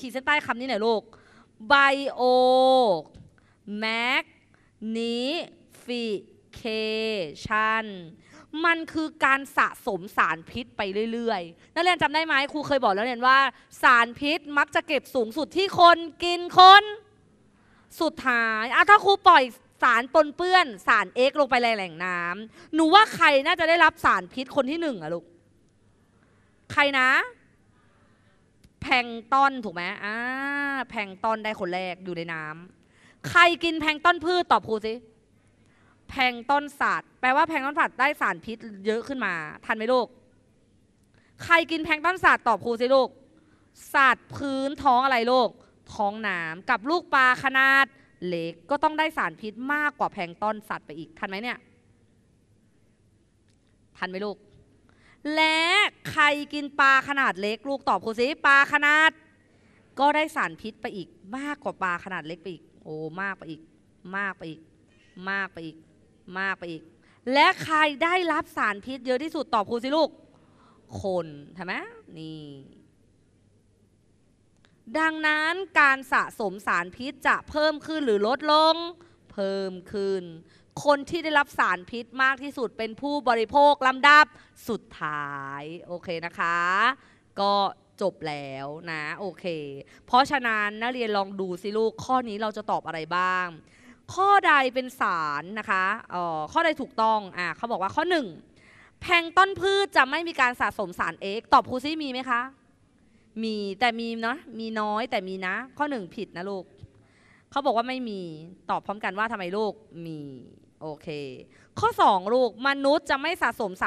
ขีดเส้นใต้คำนี้หน่อยลูกไบโอแมกนิฟิเคชันมันคือการสะสมสารพิษไปเรื่อยๆ นักเรียนจำได้ไหมครูเคยบอกแล้วเรียนว่า สารพิษมักจะเก็บสูงสุดที่คนกินคน สุดท้าย ถ้าครูปล่อยสารปนเปื้อน สารเอ็กลงไปในแหล่งน้ำ หนูว่าใครน่าจะได้รับสารพิษคนที่หนึ่งอะลูก ใครนะแงต้อนถูกไหมอ่าแพงต้อนได้คนแรกอยู่ในน้ำ ใครกินแพงต้อนพืชตอบครูสิแพงต้นสัตว์ แปลว่าแพงต้นสัตว์ได้สารพิษเยอะขึ้นมา ทันไหมลูก ใครกินแพงต้นสัตว์ตอบครูสิลูก สัตว์พื้นท้องอะไรลูก ท้องน้ำกับลูกปลาขนาดเล็กก็ต้องได้สารพิษมากกว่าแพงต้นสัตว์ไปอีก ทันไหมเนี่ย ทันไหมลูกและใครกินปลาขนาดเล็กลูกตอบครูสิปลาขนาด ก็ได้สารพิษไปอีก มากกว่าปลาขนาดเล็กไปอีก โอ้มากไปอีก มากไปอีก มากไปอีก มากไปอีก และใครได้รับสารพิษเยอะที่สุดตอบครูสิลูกคนใช่ไหมนี่ ดังนั้นการสะสมสารพิษจะเพิ่มขึ้นหรือลดลงเพิ่มขึ้นคนที่ได้รับสารพิษมากที่สุดเป็นผู้บริโภคลำดับสุดท้ายโอเคนะคะ ก็จบแล้วนะโอเค เพราะฉะนั้นนักเรียนลองดูสิลูกข้อนี้เราจะตอบอะไรบ้าง ข้อใดเป็นสารนะคะออข้อใดถูกต้องอ่ะเขาบอกว่าข้อ 1 แพงต้นพืชจะไม่มีการสะสมสารเอกตอบครูซี่มีไหมคะมีแต่มีเนาะมีน้อยแต่มีนะ ข้อหนึ่งผิดนะลูกเขาบอกว่าไม่มีตอบพร้อมกันว่าทำไมลูกมีโอเค ข้อ 2 ลูกมนุษย์จะไม่สะสมสาร